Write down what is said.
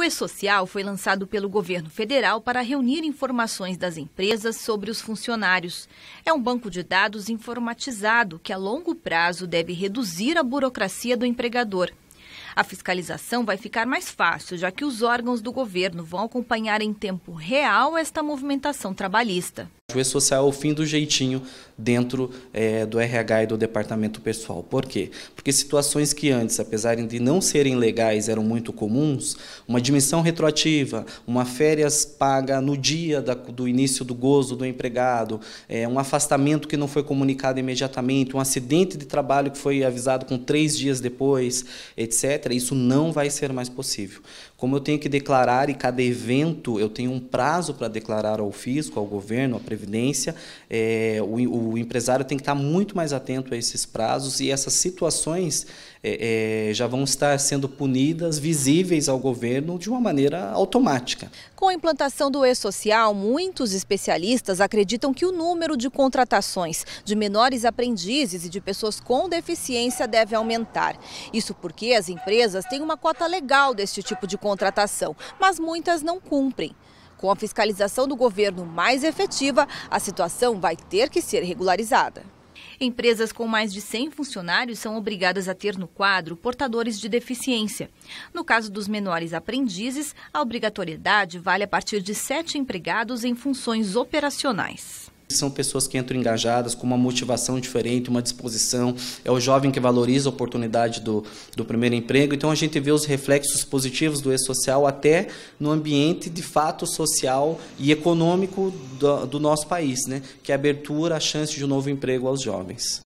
O E-Social foi lançado pelo governo federal para reunir informações das empresas sobre os funcionários. É um banco de dados informatizado que, a longo prazo, deve reduzir a burocracia do empregador. A fiscalização vai ficar mais fácil, já que os órgãos do governo vão acompanhar em tempo real esta movimentação trabalhista. O E-Social é o fim do jeitinho dentro é, do RH e do departamento pessoal. Por quê? Porque situações que antes, apesar de não serem legais, eram muito comuns, uma dimissão retroativa, uma férias paga no dia da, do início do gozo do empregado, é, um afastamento que não foi comunicado imediatamente, um acidente de trabalho que foi avisado com três dias depois, etc., isso não vai ser mais possível. Como eu tenho que declarar e cada evento eu tenho um prazo para declarar ao fisco, ao governo, à Previdência, é, o, o o empresário tem que estar muito mais atento a esses prazos e essas situações é, é, já vão estar sendo punidas, visíveis ao governo de uma maneira automática. Com a implantação do e-social, muitos especialistas acreditam que o número de contratações de menores aprendizes e de pessoas com deficiência deve aumentar. Isso porque as empresas têm uma cota legal deste tipo de contratação, mas muitas não cumprem. Com a fiscalização do governo mais efetiva, a situação vai ter que ser regularizada. Empresas com mais de 100 funcionários são obrigadas a ter no quadro portadores de deficiência. No caso dos menores aprendizes, a obrigatoriedade vale a partir de sete empregados em funções operacionais. São pessoas que entram engajadas, com uma motivação diferente, uma disposição. É o jovem que valoriza a oportunidade do, do primeiro emprego. Então, a gente vê os reflexos positivos do e-social até no ambiente, de fato, social e econômico do, do nosso país, né? que é a abertura, a chance de um novo emprego aos jovens.